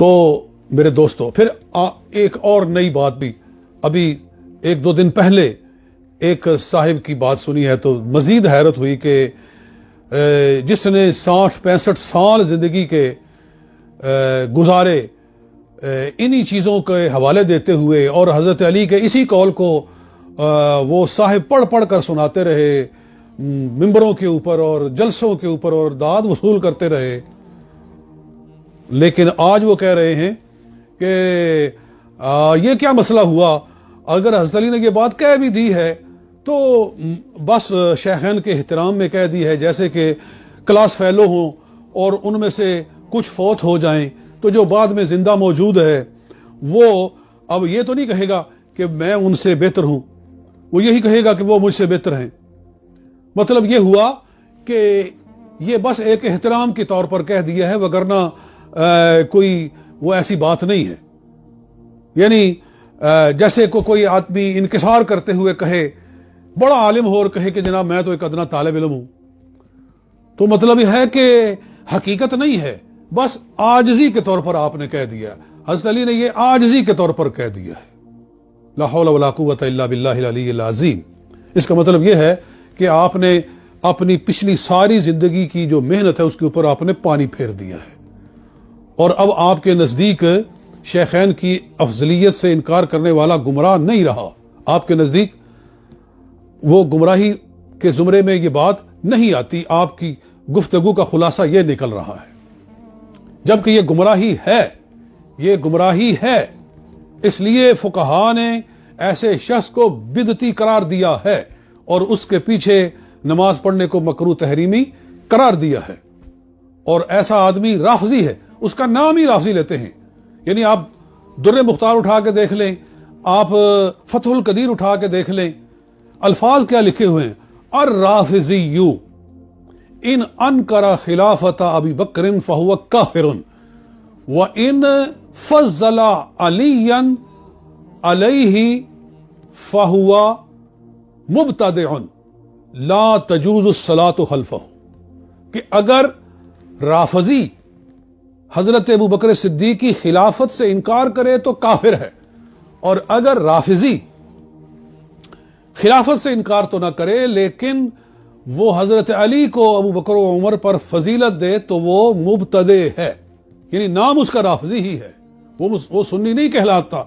तो मेरे दोस्तों फिर आ, एक और नई बात भी अभी एक दो दिन पहले एक साहिब की बात सुनी है तो मज़ीद हैरत हुई कि जिसने साठ पैंसठ साल ज़िंदगी के गुजारे इन्हीं चीज़ों के हवाले देते हुए और हज़रत अली के इसी कॉल को वो साहिब पढ़ पढ़ कर सुनाते रहे मंबरों के ऊपर और जलसों के ऊपर और दाद वसूल करते रहे लेकिन आज वो कह रहे हैं कि ये क्या मसला हुआ अगर हजरत अली ने ये बात कह भी दी है तो बस शहन के एहतराम में कह दी है जैसे कि क्लास फेलो हों और उनमें से कुछ फौत हो जाएं तो जो बाद में ज़िंदा मौजूद है वो अब ये तो नहीं कहेगा कि मैं उनसे बेहतर हूँ वो यही कहेगा कि वो मुझसे बेहतर हैं मतलब ये हुआ कि ये बस एक एहतराम के तौर पर कह दिया है वगरना कोई वो ऐसी बात नहीं है यानी जैसे को कोई आदमी इंकसार करते हुए कहे बड़ा आलिम हो और कहे कि जनाब मैं तो एक अदना तालब इलम हूं तो मतलब है कि हकीकत नहीं है बस आजजी के तौर पर आपने कह दिया हजरत अली ने यह आजजी के तौर पर कह दिया है लाहौलाकूत बिल्लाजीम इसका मतलब यह है कि आपने अपनी पिछली सारी ज़िंदगी की जो मेहनत है उसके ऊपर आपने पानी फेर दिया है और अब आपके नज़दीक शेखैन की अफजलियत से इनकार करने वाला गुमराह नहीं रहा आपके नज़दीक वो गुमराही के ज़ुमरे में ये बात नहीं आती आपकी गुफ्तगु का खुलासा ये निकल रहा है जबकि ये गुमराही है ये गुमराही है इसलिए फुकहा ने ऐसे शख्स को बिदती करार दिया है और उसके पीछे नमाज पढ़ने को मकरू तहरीमी करार दिया है और ऐसा आदमी राफजी है उसका नाम ही राफजी लेते हैं यानी आप दुर्र मुख्तार उठा के देख लें आप फतहुल कदीर उठा के देख लें अल्फाज क्या लिखे हुए हैं अर राफजी यू इन अन करा खिलाफत अबी बकर फहुआ का फिर व इन फजला अलीन अलही फहुआ मुबतद ला तजूज़ सलात हल्फ कि अगर राफजी हज़रत अबू बकर सिद्दीक की खिलाफत से इनकार करे तो काफिर है और अगर राफिजी खिलाफत से इनकार तो ना करे लेकिन वो हज़रत अली को अबू बकर उमर पर फजीलत दे तो वो मुबतदे है यानी नाम उसका राफजी ही है वो वो सुन्नी नहीं कहलाता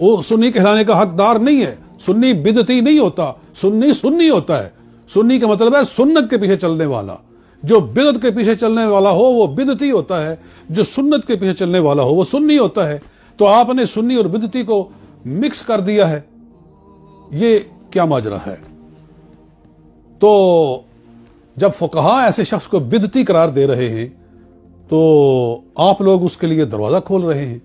वो सुन्नी कहलाने का हकदार नहीं है सुन्नी बिदती नहीं होता सुन्नी सुन्नी होता है सुन्नी का मतलब है सुन्नत के पीछे चलने वाला जो बिदत के पीछे चलने वाला हो वो बिदती होता है जो सुन्नत के पीछे चलने वाला हो वो सुन्नी होता है तो आपने सुन्नी और बिदती को मिक्स कर दिया है ये क्या माजरा है तो जब फुकहा ऐसे शख्स को बिदती करार दे रहे हैं तो आप लोग उसके लिए दरवाज़ा खोल रहे हैं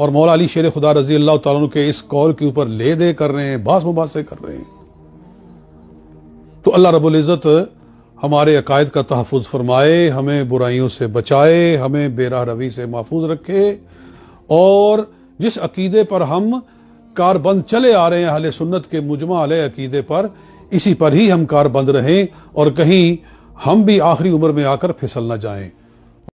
और मौला अली शेर खुदा रजी अल्लाह तु के इस कौल के ऊपर ले दे कर रहे हैं बास मुबासे कर रहे हैं तो अल्लाह रबुल्ज़त हमारे अकायद का तहफ़ फरमाए हमें बुराइयों से बचाए हमें बेरा रवि से महफूज रखे और जिस अकीदे पर हम कारबंद चले आ रहे हैं अहले सुन्नत के मुजमा अकीदे पर इसी पर ही हम कारबंद रहें और कहीं हम भी आखिरी उम्र में आकर फिसल ना जाएं